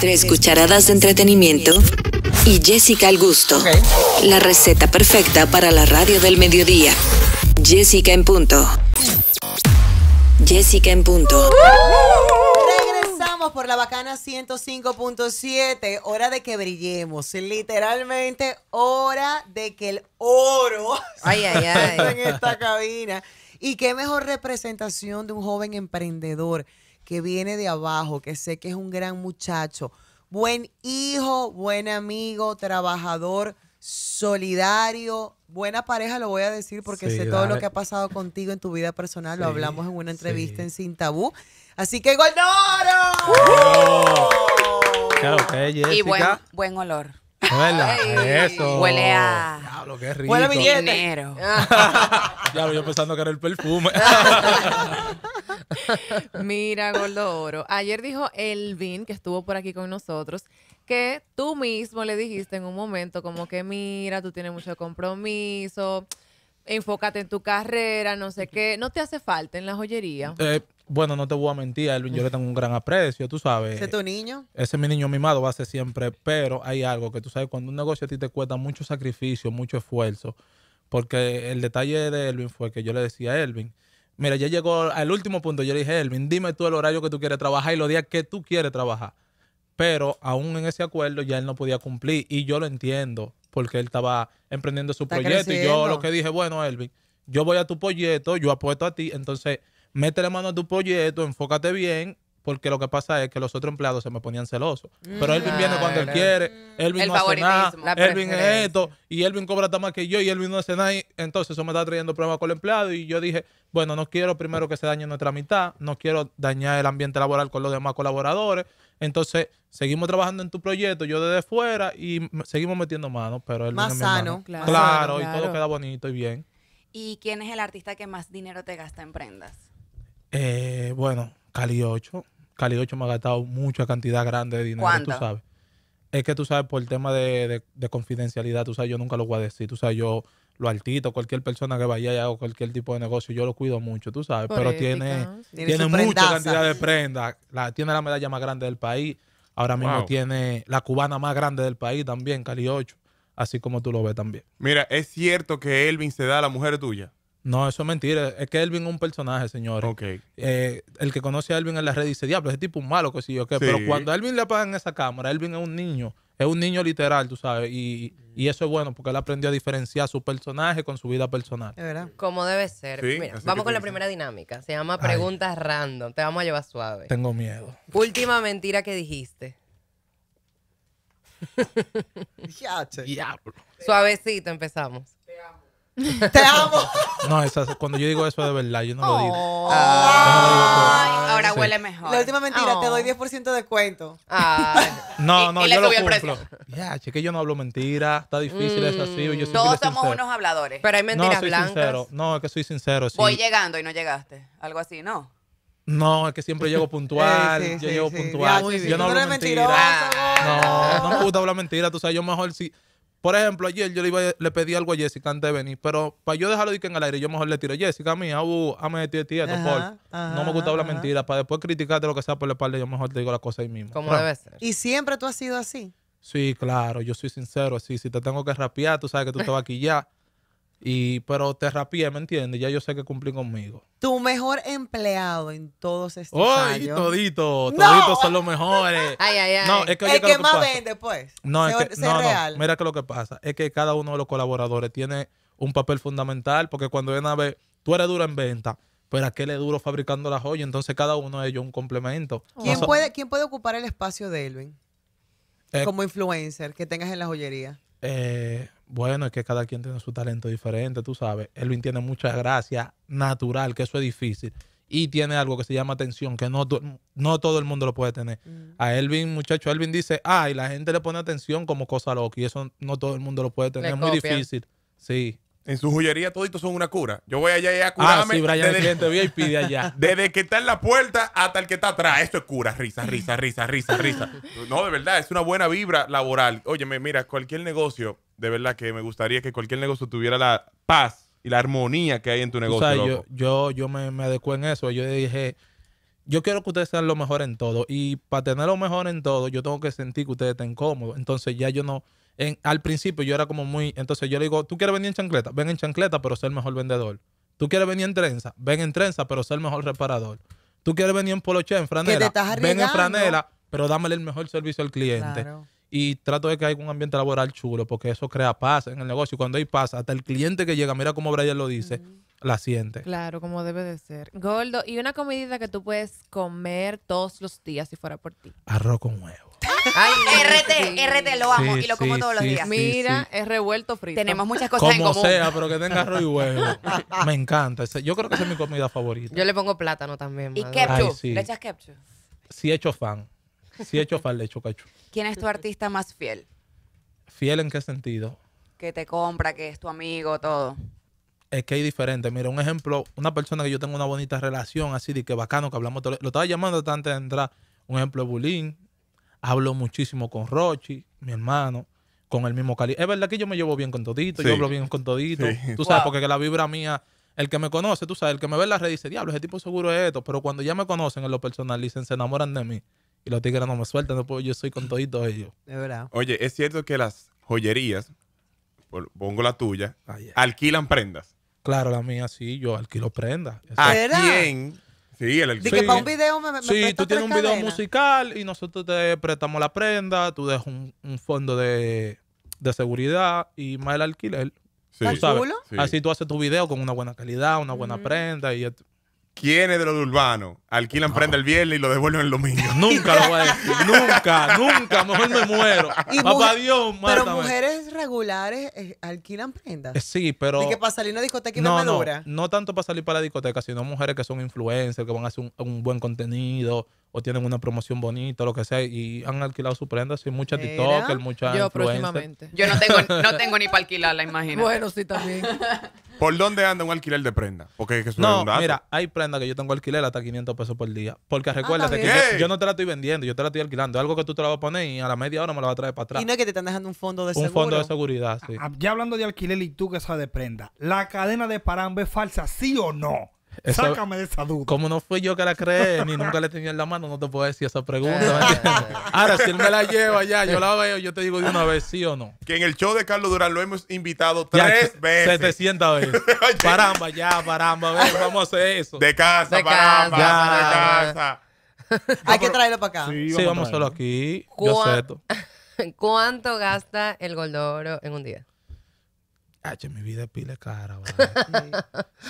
Tres cucharadas de entretenimiento y Jessica al gusto. La receta perfecta para la radio del mediodía. Jessica en punto. Jessica en punto. Regresamos por la bacana 105.7. Hora de que brillemos. Literalmente, hora de que el oro ay, en esta cabina. Y qué mejor representación de un joven emprendedor que viene de abajo, que sé que es un gran muchacho, buen hijo, buen amigo, trabajador, solidario, buena pareja, lo voy a decir porque sé todo lo que ha pasado contigo en tu vida personal, lo hablamos en una entrevista en Sin Tabú. Así que Gordoro. y buen, olor. Huele a. Diablo, qué rico. Huele a mi yo pensando que era el perfume. Mira, Gordo Oro. Ayer dijo Elvin, que estuvo por aquí con nosotros, que tú mismo le dijiste en un momento como que mira, tú tienes mucho compromiso, enfócate en tu carrera, no sé qué, no te hace falta en la joyería. Eh, bueno, no te voy a mentir, Elvin, yo le tengo un gran aprecio, tú sabes. ¿Ese es tu niño? Ese es mi niño mimado, va a ser siempre, pero hay algo que tú sabes, cuando un negocio a ti te cuesta mucho sacrificio, mucho esfuerzo, porque el detalle de Elvin fue que yo le decía a Elvin, Mira, ya llegó al último punto. Yo le dije, Elvin, dime tú el horario que tú quieres trabajar y los días que tú quieres trabajar. Pero aún en ese acuerdo ya él no podía cumplir y yo lo entiendo porque él estaba emprendiendo su proyecto y yo lo que dije, bueno, Elvin, yo voy a tu proyecto, yo apuesto a ti, entonces métele mano a tu proyecto, enfócate bien porque lo que pasa es que los otros empleados se me ponían celosos. Pero Elvin viene mm. cuando él quiere, Elvin no hace nada, Elvin es esto, y Elvin cobra más que yo, y Elvin no hace nada, entonces eso me está trayendo problemas con el empleado, y yo dije, bueno, no quiero primero que se dañe nuestra mitad, no quiero dañar el ambiente laboral con los demás colaboradores, entonces seguimos trabajando en tu proyecto, yo desde fuera, y seguimos metiendo manos, pero Elvin más sano, Claro, claro, y todo queda bonito y bien. ¿Y quién es el artista que más dinero te gasta en prendas? Eh, bueno, Cali 8. Cali 8 me ha gastado mucha cantidad grande de dinero, tú sabes. Es que tú sabes, por el tema de, confidencialidad, tú sabes, yo nunca lo voy a decir. Tú sabes, yo lo altito, cualquier persona que vaya y haga cualquier tipo de negocio, yo lo cuido mucho, tú sabes. pero tiene, mucha cantidad de prendas. La, tiene la medalla más grande del país. Ahora mismo tiene la cubana más grande del país también, Cali 8. Así como tú lo ves también. Mira, es cierto que Elvin se da a la mujer tuya. No, eso es mentira. Es que Elvin es un personaje, señores. Eh, el que conoce a Elvin en la red dice, diablo, ese tipo es malo, que qué. Pero cuando a Elvin le en esa cámara, Elvin es un niño. Es un niño literal, tú sabes. Y, eso es bueno porque él aprendió a diferenciar su personaje con su vida personal. Es verdad. Como debe ser. vamos con la primera dinámica. Se llama preguntas random. Te vamos a llevar suave. Tengo miedo. Última mentira que dijiste. Diablo. Suavecito empezamos. ¡Te amo! No, cuando yo digo eso de verdad, yo no lo digo. Oh. ahora huele mejor. La última mentira, te doy 10% de cuento. No, no, yo lo cumplo. Ya, que yo no hablo mentiras. está difícil, mm. es así. Todos somos unos habladores. Pero hay mentiras blancas. No, es que soy sincero. Voy llegando y no llegaste. Algo así, ¿no? No, es que siempre llego puntual. yo llego puntual. yo no hablo mentira. No, no me gusta hablar mentira. Tú sabes, yo mejor si por ejemplo, ayer yo le, pedí algo a Jessica antes de venir, pero para yo dejarlo de en el aire, yo mejor le tiro, Jessica, uh, a mí, a a tío, tío, por. No me gusta hablar mentiras. Para después criticarte lo que sea por la espalda, yo mejor te digo la cosa ahí mismo. Como debe ser. Y siempre tú has sido así. Sí, claro, yo soy sincero. Sí, si te tengo que rapear, tú sabes que tú te vas a quillar. Y, pero te rapié, ¿me entiendes? Ya yo sé que cumplí conmigo. Tu mejor empleado en todos estos años? ¡Ay, todito! Toditos son los mejores. ay, ay, ay. No, el que, más vende, pues. No, es no, Mira que lo que pasa es que cada uno de los colaboradores tiene un papel fundamental porque cuando viene a ver, tú eres duro en venta, pero qué le duro fabricando la joya. entonces cada uno de ellos un complemento. ¿Quién, puede, ¿quién puede ocupar el espacio de Elvin? Eh, como influencer que tengas en la joyería. Eh bueno, es que cada quien tiene su talento diferente, tú sabes. Elvin tiene mucha gracia natural, que eso es difícil. Y tiene algo que se llama atención, que no, todo el mundo lo puede tener. Mm. A Elvin, muchacho, Elvin dice, ay, la gente le pone atención como cosa loca, y eso no todo el mundo lo puede tener, es muy difícil. Sí. En su joyería toditos son una cura. Yo voy allá y a ah, curarme. Ah, sí, Brian desde, cliente allá. Desde que está en la puerta hasta el que está atrás. eso es cura, risa, risa, risa, risa, risa. No, de verdad, es una buena vibra laboral. Óyeme, mira, cualquier negocio de verdad que me gustaría que cualquier negocio tuviera la paz y la armonía que hay en tu negocio. O sea, yo, yo, me, me, adecué en eso. Yo dije, yo quiero que ustedes sean lo mejor en todo. Y para tener lo mejor en todo, yo tengo que sentir que ustedes estén cómodos. Entonces ya yo no... En, al principio yo era como muy... Entonces yo le digo, tú quieres venir en chancleta, ven en chancleta, pero ser el mejor vendedor. Tú quieres venir en trenza, ven en trenza, pero ser el mejor reparador. Tú quieres venir en poloche, en franela, ven en franela, pero dámele el mejor servicio al cliente y trato de que haya un ambiente laboral chulo, porque eso crea paz en el negocio. cuando hay paz, hasta el cliente que llega, mira cómo Brian lo dice, la siente. Claro, como debe de ser. Gordo, ¿y una comidita que tú puedes comer todos los días si fuera por ti? Arroz con huevo. RT, RT, lo amo y lo como todos los días. Mira, es revuelto frito. Tenemos muchas cosas como en común. sea, pero que tenga arroz y huevo. Me encanta. Yo creo que esa es mi comida favorita. Yo le pongo plátano también. ¿Y ¿Le echas ketchup? Sí, he hecho fan. Sí he hecho fal, he hecho cacho. ¿Quién es tu artista más fiel? ¿Fiel en qué sentido? Que te compra, que es tu amigo, todo. Es que hay diferente. Mira, un ejemplo, una persona que yo tengo una bonita relación, así de que bacano, que hablamos todo. Lo estaba llamando tanto antes de entrar. Un ejemplo de Bulín. Hablo muchísimo con Rochi, mi hermano con el mismo cali. Es verdad que yo me llevo bien con todito, yo hablo bien con todito. Tú sabes, porque la vibra mía, el que me conoce, tú sabes, el que me ve en la red dice, diablo, ese tipo seguro es esto. Pero cuando ya me conocen en lo personal, dicen, se enamoran de mí y los tigres no me sueltan, no puedo, yo soy con toditos ellos. De verdad. Oye, es cierto que las joyerías, pongo la tuya, ah, alquilan prendas. Claro, la mía sí, yo alquilo prendas. ¿A quién? Sí, el alquiler. Sí. que para un video Sí, tú tienes un video musical y nosotros te prestamos la prenda, tú dejas un, fondo de, seguridad y más el alquiler. Sí. Así tú haces tu video con una buena calidad, una buena prenda y ¿Quiénes de los Urbano? alquilan prenda el viernes y lo devuelven el domingo? Nunca lo voy a decir. nunca, nunca. Mejor me muero. Papá Dios, mátame. Pero mujeres regulares eh, alquilan prendas. Eh, sí, pero... ¿Y que para salir a una discoteca y no, no, no tanto para salir para la discoteca, sino mujeres que son influencers, que van a hacer un, buen contenido o tienen una promoción bonita, lo que sea, y han alquilado su prenda. Sí, mucha TikTok, mucha Yo próximamente. Yo no tengo, no tengo ni para alquilarla, imagínate. Bueno, sí, también. ¿Por dónde anda un alquiler de prenda? Porque es que no, mira, hay prenda que yo tengo alquiler hasta 500 pesos por día. Porque ah, recuérdate que yo, no te la estoy vendiendo, yo te la estoy alquilando. Algo que tú te la vas a poner y a la media hora me la vas a traer para atrás. Y no es que te están dejando un fondo de seguridad. Un fondo de seguridad, sí. Ah, ya hablando de alquiler y tú que sabes de prenda, ¿la cadena de Parambe es falsa, sí o no? Sácame de esa duda. Como no fui yo que la creé, ni nunca le tenía en la mano, no te puedo decir esa pregunta. Eh. Ahora, si él me la lleva ya, yo la veo, yo te digo de una vez sí o no. Que en el show de Carlos Durán lo hemos invitado tres veces. 700 veces. paramba, ya, paramba, vamos a hacer eso. De casa, de paramba, casa, de casa. Hay que traerlo para acá. Sí, vamos, solo aquí. ¿Cuánto gasta el Goldoro en un día? mi vida pile cara.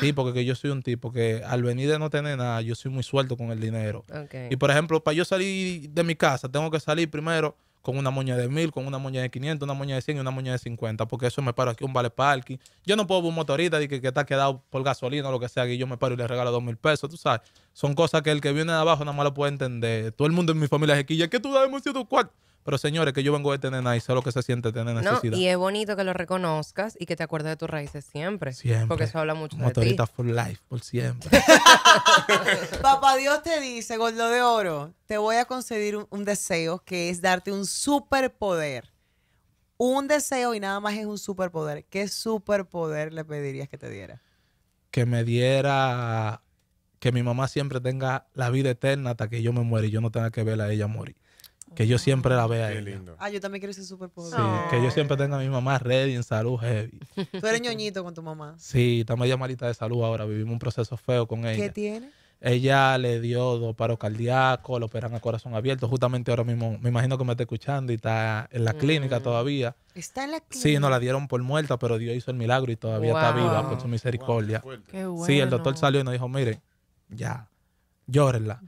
sí, porque yo soy un tipo que al venir de no tener nada, yo soy muy suelto con el dinero. Y por ejemplo, para yo salir de mi casa, tengo que salir primero con una moña de mil, con una moña de 500, una moña de 100 y una moña de 50, porque eso me paro aquí un vale parking. Yo no puedo ver un motorista que, que está quedado por gasolina o lo que sea, que yo me paro y le regalo dos mil pesos, tú sabes. Son cosas que el que viene de abajo nada más lo puede entender. Todo el mundo en mi familia es aquí, ¿qué tú damos de cuarto? Pero señores, que yo vengo de tener este y lo que se siente tener necesidad. y es bonito que lo reconozcas y que te acuerdes de tus raíces siempre. Siempre. Porque eso habla mucho de ti. for life, por siempre. Papá Dios te dice, gordo de oro, te voy a conceder un, deseo que es darte un superpoder un deseo y nada más es un superpoder, ¿qué superpoder le pedirías que te diera? Que me diera que mi mamá siempre tenga la vida eterna hasta que yo me muera y yo no tenga que verla a ella morir. Que yo siempre la vea. Qué lindo. Ah, yo también quiero súper poderoso. Sí, que yo siempre tenga a mi mamá ready, en salud, heavy. Tú eres ñoñito con tu mamá. Sí, está media malita de salud ahora. Vivimos un proceso feo con ella. ¿Qué tiene? Ella le dio dos paros cardíacos, lo operan a corazón abierto. Justamente ahora mismo me imagino que me está escuchando y está en la clínica mm. todavía. Está en la clínica. Sí, nos la dieron por muerta, pero Dios hizo el milagro y todavía está viva por su misericordia. bueno. Sí, el doctor salió y nos dijo, miren, ya, llórenla.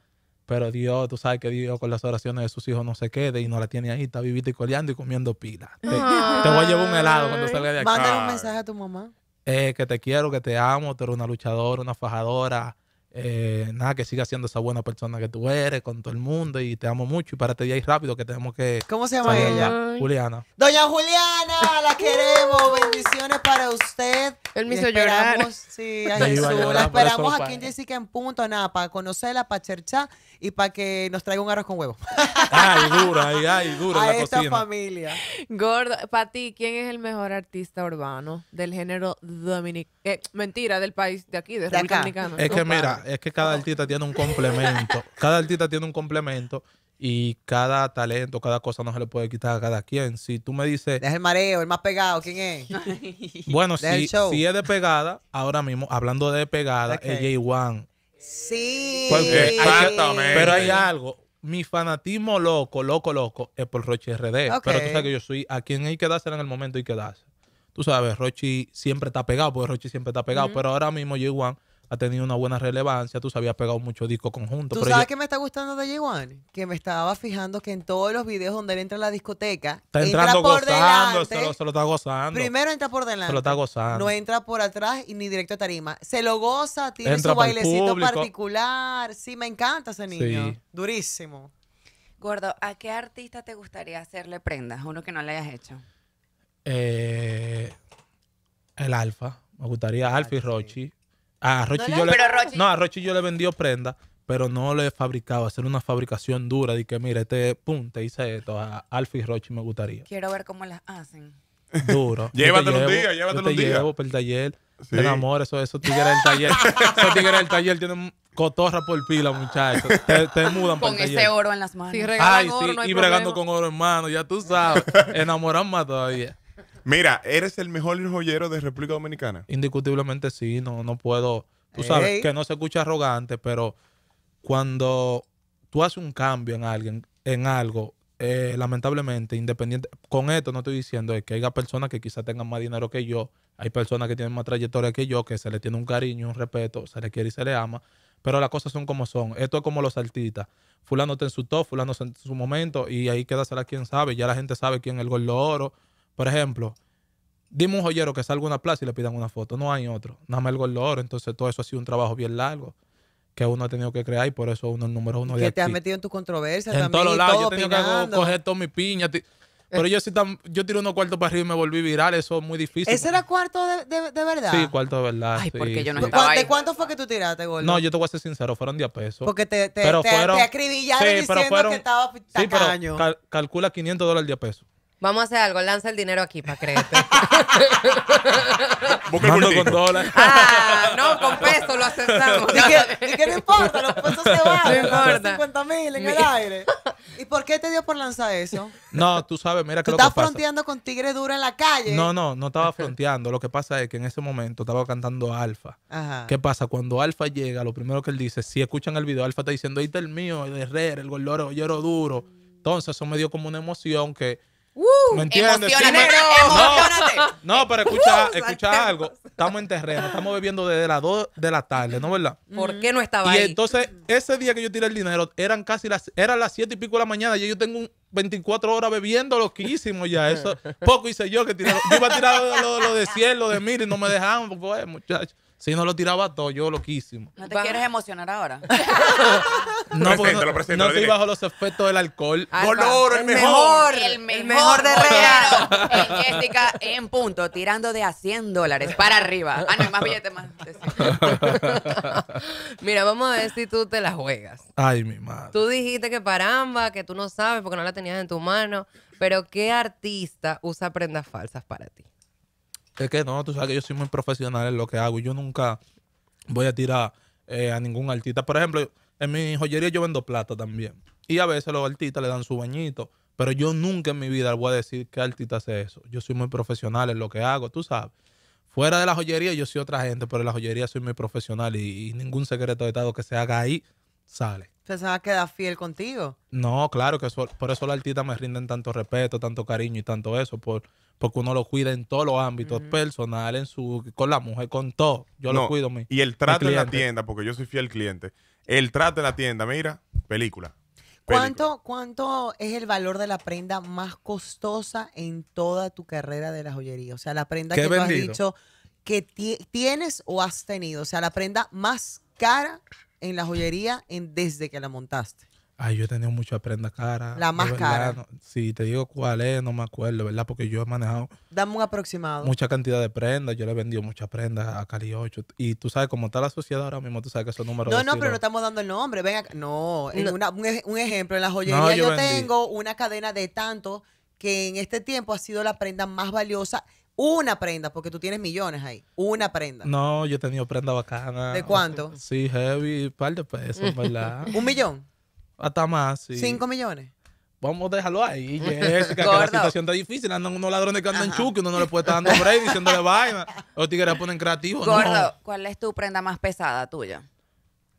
Pero Dios, tú sabes que Dios con las oraciones de sus hijos no se quede y no la tiene ahí, está vivita y coleando y comiendo pila. Te, voy a llevar un helado cuando salga de acá. Mándale un mensaje a tu mamá. Eh, que te quiero, que te amo, tú eres una luchadora, una fajadora, eh, nada, que siga siendo esa buena persona que tú eres con todo el mundo y te amo mucho. Y para te ahí rápido que tenemos que. ¿Cómo se llama ella? Juliana. Doña Juliana, la queremos. Uh. Bendiciones para usted. El esperamos, Sí, la esperamos aquí en Jessica en punto, nada, para conocerla, para cherchar y para que nos traiga un arroz con huevo. ay, dura, ay, dura. A esta familia. Gordo, para ti, ¿quién es el mejor artista urbano del género dominicano? Eh, mentira, del país de aquí, de, de Es que mira, es que cada artista tiene un complemento. cada artista tiene un complemento y cada talento, cada cosa no se le puede quitar a cada quien. Si tú me dices. Es el mareo, el más pegado, ¿quién es? bueno, si, es de pegada, ahora mismo, hablando de pegada, es J1. Sí. Porque Exactamente. pero hay algo. Mi fanatismo loco, loco, loco, es por Rochi RD. Pero tú sabes que yo soy a quien hay que darse en el momento y quedarse. Tú sabes, Rochi siempre está pegado, porque Rochi siempre está pegado. Pero ahora mismo J1 ha tenido una buena relevancia, tú sabías pegado mucho disco conjunto. ¿Tú sabes que me está gustando de G1? Que me estaba fijando que en todos los videos donde él entra a la discoteca, entra por delante. Se lo, está gozando. Primero entra por delante. Se lo está gozando. No entra por atrás y ni directo a tarima. Se lo goza, tiene su bailecito particular. Sí, me encanta ese niño. Durísimo. Gordo, ¿a qué artista te gustaría hacerle prendas? Uno que no le hayas hecho. Eh, el Alfa. Me gustaría Alfa y Rochi. A Rochi, no, yo le, Rochi... no, a Rochi yo le vendió prenda, pero no le he fabricado. Hacer una fabricación dura de que, mira, este, pum, te hice esto. A Alfie y Rochi me gustaría. Quiero ver cómo las hacen. Duro. llévatelo un día, llévatelo un día. Te llevo por el taller. Sí. eso, eso, esos tigre del taller. eso del taller tienen cotorra por pila, muchachos. Te, te mudan Con Con ese oro en las manos. Sí, Ay, oro, sí, no y bregando con oro en mano, ya tú sabes. Enamoran más todavía. Mira, ¿eres el mejor joyero de República Dominicana? Indiscutiblemente sí, no, no puedo. Tú sabes que no se escucha arrogante, pero cuando tú haces un cambio en alguien, en algo, eh, lamentablemente, independiente, con esto no estoy diciendo que haya personas que quizás tengan más dinero que yo, hay personas que tienen más trayectoria que yo, que se le tiene un cariño, un respeto, se le quiere y se le ama, pero las cosas son como son. Esto es como los artistas. Fulano está en su top, fulano en su momento, y ahí queda quédasela quien sabe, ya la gente sabe quién es el de oro, por ejemplo, dime un joyero que salga a una plaza y le pidan una foto. No hay otro. Nada más el Gordo Oro. Entonces, todo eso ha sido un trabajo bien largo que uno ha tenido que crear y por eso uno es el número uno de Que te has metido en tus controversias en todos los lados. Todo yo tengo que coger todo mi piña. Pero yo sí yo tiré unos cuartos para arriba y me volví viral, eso es muy difícil. ¿Ese era cuarto de, de, verdad? Sí, cuarto de verdad. Ay, porque yo no estaba ¿De cuánto fue que tú tiraste, Gordo? No, yo te voy a ser sincero, fueron 10 pesos. Porque te, te, te, diciendo que estaba tacaño. Sí, pero calcula 500 dólares 10 pesos. Vamos a hacer algo, lanza el dinero aquí para creerte. Busca con dólares. Ah, no, con pesos lo aceptamos. ¿Y qué, no importa? Los pesos se van. No importa. 50 mil en el aire. ¿Y por qué te dio por lanzar eso? No, tú sabes, mira que lo que estás fronteando con Tigre Duro en la calle? No, no, no estaba fronteando. Lo que pasa es que en ese momento estaba cantando Alfa. Ajá. ¿Qué pasa? Cuando Alfa llega, lo primero que él dice, si escuchan el video, Alfa está diciendo, ahí está el mío, el de Herrera, el yo lloro duro. Entonces eso me dio como una emoción que Uh, entiendes? No, no, pero escucha, escucha algo. Estamos en terreno, estamos bebiendo desde las 2 de la tarde, ¿no verdad? ¿Por qué no estaba ahí? entonces, ese día que yo tiré el dinero, eran casi las, eran las 7 y pico de la mañana y yo tengo un 24 horas bebiendo loquísimo ya. Eso poco hice yo que tiré. Yo iba a tirar lo, de cielo lo de mil y no me dejaban, pues, muchachos. Si no lo tiraba todo, yo loquísimo. ¿No te quieres emocionar ahora? no, no estoy bajo los efectos del alcohol. el mejor. El mejor, de real. en punto, tirando de a 100 dólares para arriba. Ah, no, más billetes, más. Mira, vamos a ver si tú te la juegas. Ay, mi madre. Tú dijiste que paramba, que tú no sabes porque no la tenías en tu mano. Pero, ¿qué artista usa prendas falsas para ti? Es que no, tú sabes que yo soy muy profesional en lo que hago y yo nunca voy a tirar eh, a ningún artista. Por ejemplo, en mi joyería yo vendo plata también. Y a veces los artistas le dan su bañito. Pero yo nunca en mi vida voy a decir qué artista hace eso. Yo soy muy profesional en lo que hago, tú sabes. Fuera de la joyería yo soy otra gente, pero en la joyería soy muy profesional y, ningún secreto de Estado que se haga ahí sale. sabe que da fiel contigo? No, claro que por eso los artistas me rinden tanto respeto, tanto cariño y tanto eso, por, porque uno lo cuida en todos los ámbitos, personal, en su, con la mujer, con todo. Yo lo cuido. y el trato en la tienda, porque yo soy fiel cliente. El trato en la tienda, mira, película. ¿Cuánto, ¿Cuánto, es el valor de la prenda más costosa en toda tu carrera de la joyería? O sea, la prenda que tú has dicho que tienes o has tenido. O sea, la prenda más cara en la joyería en, desde que la montaste. Ay, yo he tenido mucha prenda cara. La más cara. si te digo cuál es, no me acuerdo, ¿verdad? Porque yo he manejado. Dame un aproximado. Mucha cantidad de prendas. Yo le he vendido muchas prendas a Cali 8. Y tú sabes cómo está la sociedad ahora mismo, tú sabes que esos números. No, no, pero no estamos dando el nombre. Venga, no. un, ejemplo, en la joyería yo, yo tengo una cadena de tanto que en este tiempo ha sido la prenda más valiosa. Una prenda, porque tú tienes millones ahí. Una prenda. No, yo he tenido prenda bacana. ¿De cuánto? Sí, heavy, un par de pesos, ¿verdad? ¿Un millón? hasta más. Sí. ¿Cinco millones? Vamos a dejarlo ahí, Jessica, que la situación está difícil. Andan unos ladrones que andan chuque, uno no le puede estar dando break diciéndole vaina. Los tigres ponen creativo Gordo, ¿cuál es tu prenda más pesada tuya?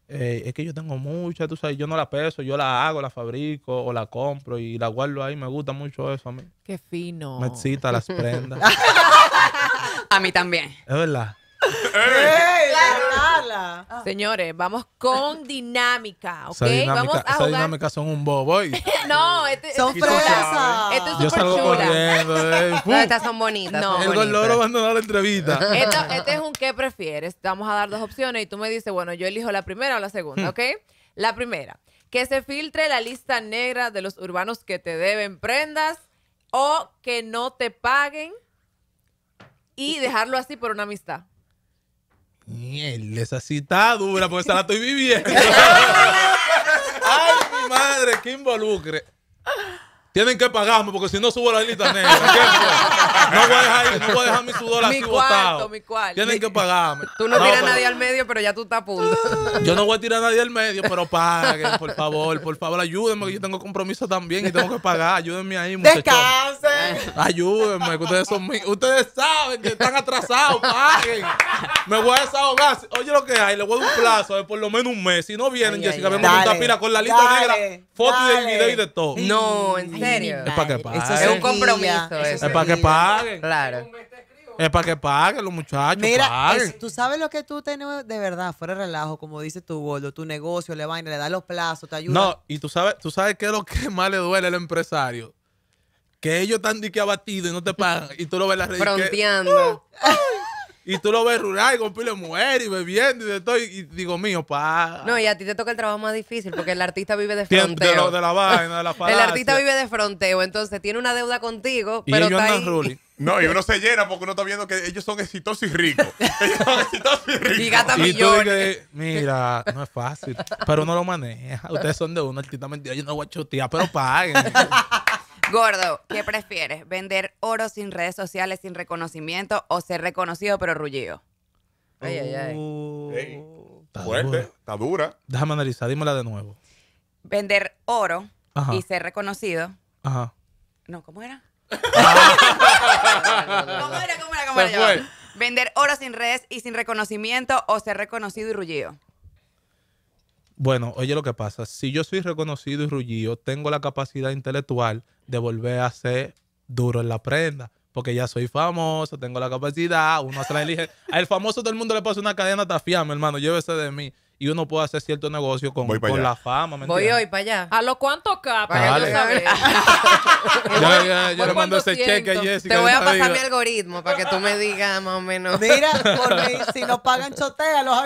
Eh, es que yo tengo muchas, tú sabes, yo no la peso, yo la hago, la fabrico o la compro y la guardo ahí. Me gusta mucho eso a mí. Qué fino. Me excita las prendas. a mí también. Es verdad. Ah. Señores, vamos con dinámica, ¿ok? vamos a esa son un bobo. no, son fresas. es estas son bonitas. entrevista. este es un que prefieres. Vamos a dar dos opciones y tú me dices, bueno, yo elijo la primera o la segunda, hmm. ¿ok? La primera, que se filtre la lista negra de los urbanos que te deben prendas o que no te paguen y dejarlo así por una amistad mierda, esa cita dura, porque esa la estoy viviendo. Ay, mi madre, qué involucre. Tienen que pagarme porque si no subo la lista negra. No voy, a dejar, dejar mi sudor así mi cuarto, Mi cuarto. Tienen que pagarme. Tú no, tiras a nadie al medio, pero ya tú estás a punto. Yo no voy a tirar a nadie al medio, pero paguen, por favor, por favor, ayúdenme, que yo tengo compromiso también y tengo que pagar. Ayúdenme ahí, muchachos. Descansen. Ayúdenme, que ustedes son míos. Ustedes saben que están atrasados, paguen. Me voy a desahogar. Oye, lo que hay, le voy a dar un ah. plazo de por lo menos un mes. Si no vienen, Jessica, ay, me dar una pila con la lista negra, fotos y del video y de todo. No, en serio. es para que paguen. Es un compromiso. Eso Es para que paguen. Claro. Es para que paguen los muchachos. Mira, tú sabes lo que tú tienes de verdad, fuera de relajo, como dice tu gordo, tu negocio, le vaina, le da los plazos, te ayuda. No, y tú sabes, tú sabes qué es lo que más le duele al empresario. Que ellos están que abatidos y no te pagan. y tú lo ves en las y tú lo ves rural y con pile de mujeres y bebiendo y de todo. Y digo, mío, pa. No, y a ti te toca el trabajo más difícil porque el artista vive de fronteo. El artista vive de fronteo, entonces tiene una deuda contigo, pero está No, y uno se llena porque uno está viendo que ellos son exitosos y ricos. Ellos exitosos y ricos. Y gata y mira, no es fácil, pero uno lo maneja. Ustedes son de uno, artista mentira, yo no voy a chutear, pero paguen. Gordo, ¿qué prefieres? ¿Vender oro sin redes sociales, sin reconocimiento o ser reconocido pero rullido? Ay, ay, ay. Uh. fuerte, está dura. Déjame analizar, dímela de nuevo. Vender oro y ser reconocido. Ajá. No, ¿cómo era? ¿Cómo era? ¿Cómo era? ¿Cómo era? Vender oro sin redes y sin reconocimiento o ser reconocido y rullido. Bueno, oye lo que pasa. Si yo soy reconocido y rullido, tengo la capacidad intelectual de volver a ser duro en la prenda. Porque ya soy famoso, tengo la capacidad, uno se la elige. Al famoso del mundo le pasa una cadena mi hermano, llévese de mí y uno puede hacer cierto negocio con, con la fama. ¿me voy hoy para allá. ¿A lo cuánto capa? Ah, yo, le mando ese cheque a Jessica. Te voy a pasar mi algoritmo para que tú me digas más o menos. Mira, por si nos pagan chotea los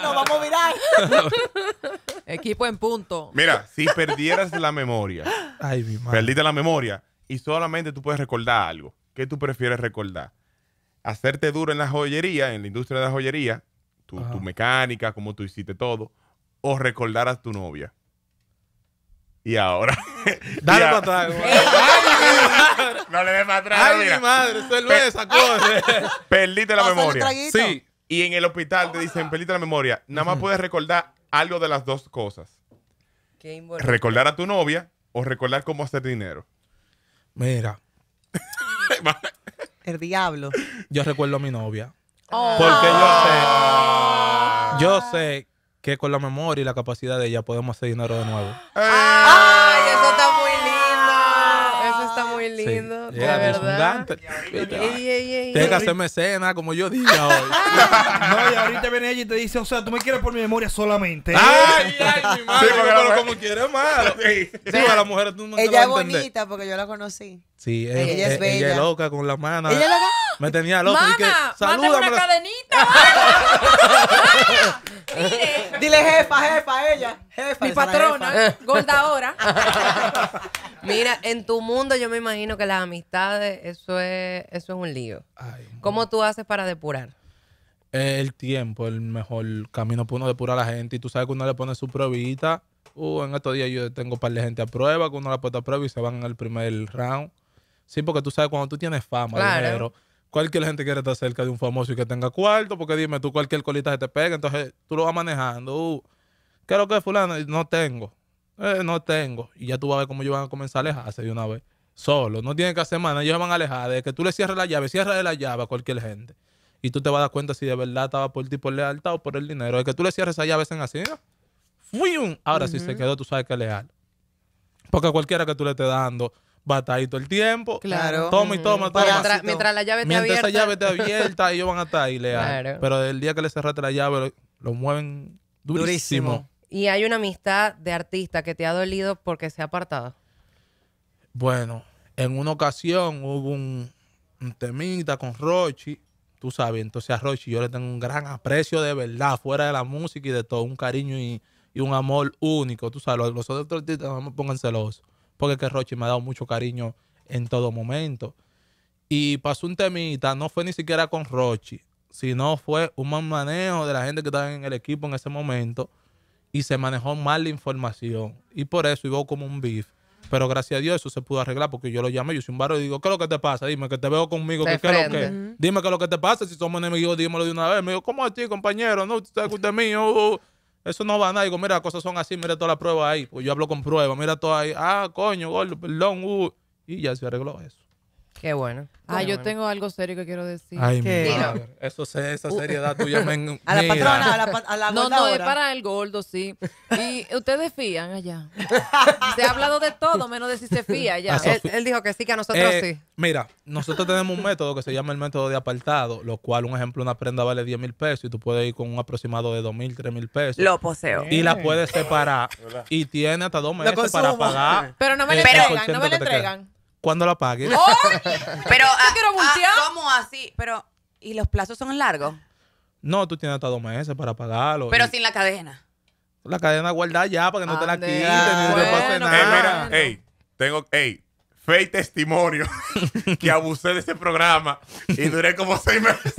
nos vamos a mirar. Equipo en punto. Mira, si perdieras la memoria, Ay, mi madre. perdiste la memoria y solamente tú puedes recordar algo. ¿Qué tú prefieres recordar? Hacerte duro en la joyería, en la industria de la joyería, tu, mecánica, cómo tú hiciste todo, o recordar a tu novia. Y ahora. Dale para atrás, No le des para atrás. Ay, mi madre, se lo cosas. Perdiste la memoria. Sí. Y en el hospital te dicen, perdiste la memoria. Nada más puedes recordar algo de las dos cosas. Qué recordar a tu novia o recordar cómo hacer dinero. Mira. el diablo. Yo recuerdo a mi novia. Ah. Porque yo sé, ah. yo sé que con la memoria y la capacidad de ella podemos hacer dinero de nuevo. ¡Ay, lindo. verdad. Ey, Tienes que hacerme cena, como yo diga hoy. no, y ahorita viene ella y te dice, o sea, tú me quieres por mi memoria solamente. Ay, ay, mi madre. Sí, pero como quieres, malo. Sí, a mujer tú no Ella es bonita porque yo la conocí. Sí, ella, es bella. Ella es loca con las manos. Ella loca. Me tenía loca. Mana, y que, una cadenita. jefa, jefa, ella. Jefa, Mi patrona, gorda ahora. Mira, en tu mundo yo me imagino que las amistades, eso es, eso es un lío. ¿Cómo tú haces para depurar? El tiempo, el mejor camino para uno depurar a la gente. Y tú sabes que uno le pone su probita. Uh, en estos días yo tengo un par de gente a prueba, que uno la pone a prueba y se van en el primer round. Sí, porque tú sabes, cuando tú tienes fama, claro. dinero cualquier gente quiere estar cerca de un famoso y que tenga cuarto, porque dime tú, cualquier colita se te pega, entonces tú lo vas manejando. Uh, ¿Qué es lo que es fulano? No tengo. Eh, no tengo. Y ya tú vas a ver cómo ellos van a comenzar a alejarse de una vez. Solo. No tienen que hacer más. Ellos van a alejar. De que tú le cierres la llave, cierra la llave a cualquier gente. Y tú te vas a dar cuenta si de verdad estaba por ti por lealtad o por el dinero. De que tú le cierres esa llave, en así. ¡Fui Ahora si se quedó, tú sabes que es leal. Porque cualquiera que tú le esté dando batadito el tiempo. Toma y toma, toma. Mientras, la llave está abierta. Mientras ellos van a estar ahí, Pero el día que le cerraste la llave, lo, mueven durísimo. Y hay una amistad de artista que te ha dolido porque se ha apartado. Bueno, en una ocasión hubo un, temita con Rochi tú sabes. Entonces a Rochi yo le tengo un gran aprecio de verdad, fuera de la música y de todo, un cariño y, un amor único, tú sabes. Los, los otros artistas no me pongan porque es que Rochi me ha dado mucho cariño en todo momento. Y pasó un temita, no fue ni siquiera con Rochi, sino fue un mal manejo de la gente que estaba en el equipo en ese momento y se manejó mal la información. Y por eso iba como un beef. Pero gracias a Dios eso se pudo arreglar porque yo lo llamé, yo soy un barrio y digo, ¿qué es lo que te pasa? Dime que te veo conmigo, ¿qué, es lo que? Dime qué es lo que te pasa, si somos enemigos, dímelo de una vez. Me dijo, ¿cómo a ti, compañero? No, usted es mío. Uh, uh. Eso no va a nada. Digo, mira, cosas son así, mira toda la prueba ahí. Pues yo hablo con prueba mira todo ahí. Ah, coño, perdón, uh. Y ya se arregló eso. Qué bueno. Ah, yo tengo algo serio que quiero decir. Ay, mira. Eso, es esa seriedad tuya me A la patrona, a la, a No, no, es para el gordo, sí. Y ustedes fían allá. Se ha hablado de todo, menos de si se fía allá. Él, dijo que sí, que a nosotros eh, sí. Mira, nosotros tenemos un método que se llama el método de apartado, lo cual, un ejemplo, una prenda vale 10 mil pesos y tú puedes ir con un aproximado de 2 mil, 3 mil pesos. Lo poseo. y la puedes separar y tiene hasta dos meses para pagar. Pero no me le entregan, no le entregan cuando la pague. Pero, ah, ah, ¿cómo así? Pero, ¿y los plazos son largos? No, tú tienes hasta dos meses para pagarlo. Pero sin la cadena. La cadena guardada ya para que no te la quiten te bueno, nada. Eh, mira, ey, tengo, hey, fe testimonio que abusé de ese programa y duré como seis meses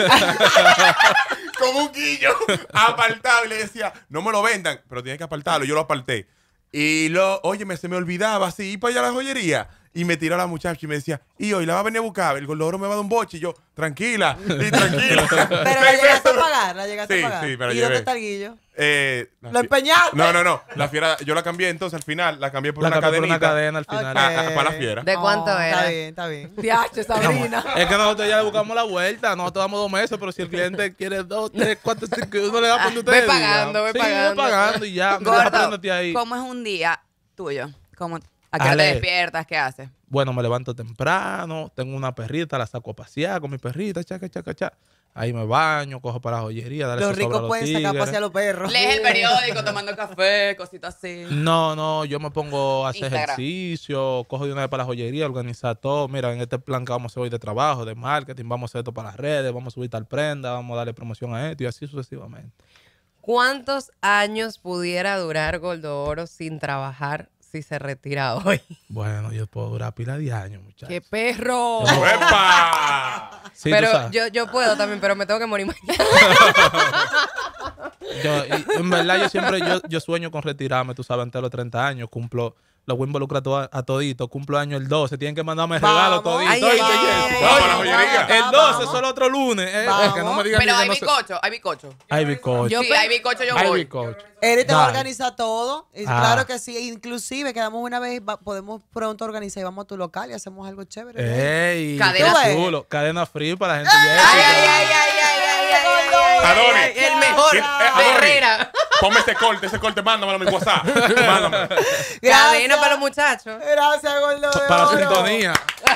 como un guillo apartado y le decía, no me lo vendan, pero tienes que apartarlo. Yo lo aparté. Y lo, oye, se me olvidaba así, ir para allá a la joyería y me tiró a la muchacha y me decía, y hoy la va a venir a buscar, el color me va a dar un boche. Y yo, tranquila, y tranquila. pero la llegaste a pagar, la llegaste a pagar. Sí, pero ¿Y dónde está el guillo? Eh, ¿Lo empeñaste? No, no, no. La fiera, yo la cambié entonces al final, la cambié por, la una, cambié por una cadena al final. para ah, ah, la fiera. ¿De cuánto oh, era? Está bien, está bien. Piacho, Sabrina. es que nosotros ya le buscamos la vuelta, nosotros damos dos meses, pero si el cliente quiere dos, tres, cuatro, cinco, uno le da cuando usted. Voy pagando, voy pagando. ve pagando y ya. ¿Cómo es un día tuyo? ¿Cómo ¿A qué te despiertas? ¿Qué haces? Bueno, me levanto temprano, tengo una perrita, la saco a pasear con mi perrita, cha, chaca, cha. Ahí me baño, cojo para la joyería, darle Los ricos pueden sacar a a los perros. Lees el periódico, tomando café, cositas así. No, no, yo me pongo a hacer ejercicio, cojo de una vez para la joyería, organizar todo. Mira, en este plan que vamos a hacer hoy de trabajo, de marketing, vamos a hacer esto para las redes, vamos a subir tal prenda, vamos a darle promoción a esto y así sucesivamente. ¿Cuántos años pudiera durar Goldo Oro sin trabajar y se retira hoy. Bueno, yo puedo durar pila de años, muchachos. ¡Qué perro! pero yo, yo puedo también, pero me tengo que morir mañana. yo, en verdad, yo siempre yo, yo sueño con retirarme, tú sabes, antes de los 30 años, cumplo lo voy a involucrar a, a todito. año el 12. Tienen que mandarme regalo todito. Ay, el 12 es solo otro lunes. Eh, que no me Pero hay bizcocho, hay bicocho. Hay bicocho. sí, hay bizcocho, yo hay Bicocho. Él te va a organizar todo. Ah. Claro que sí. Inclusive quedamos una vez, y podemos pronto organizar y vamos a tu local y hacemos algo chévere. Ey, cadena, chulo, cadena free para la gente. ay, ay, ay. El mejor. Eh, Herrera. Ponme este corte, ese corte, mándamelo a mi WhatsApp. Mándamelo. para los muchachos. Gracias, Gordo. para la sintonía.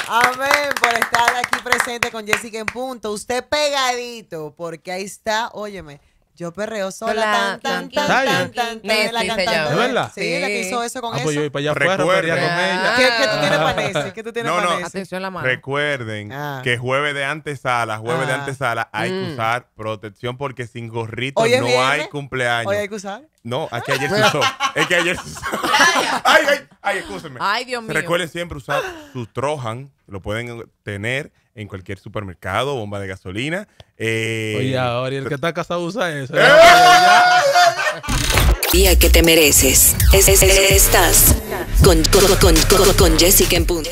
Amén por estar aquí presente con Jessica en punto. Usted pegadito, porque ahí está, óyeme yo perreo sola, tan, tan, tan, tan, ¿Es verdad? Sí, la que hizo eso con ah, pues eso. yo Recuerden. con ella. Ah. ¿Qué, tú tienes para ¿Qué tú tienes no, no. Atención la mano. Recuerden ah. que jueves de antesala, jueves de antesala, hay que mm. usar protección porque sin gorrito no hay cumpleaños. Hoy hay que usar. No, aquí ayer se usó. Es que ayer se usó. Ay, ay, ay, excúsenme Ay, Dios mío. Recuerden siempre usar su trojan, lo pueden tener en cualquier supermercado, bomba de gasolina. Eh, Oye, ahora, ¿y el que está casado usa eso? Eh. Día que te mereces. Es, es, estás con, con, con, con, con Jessica en punto.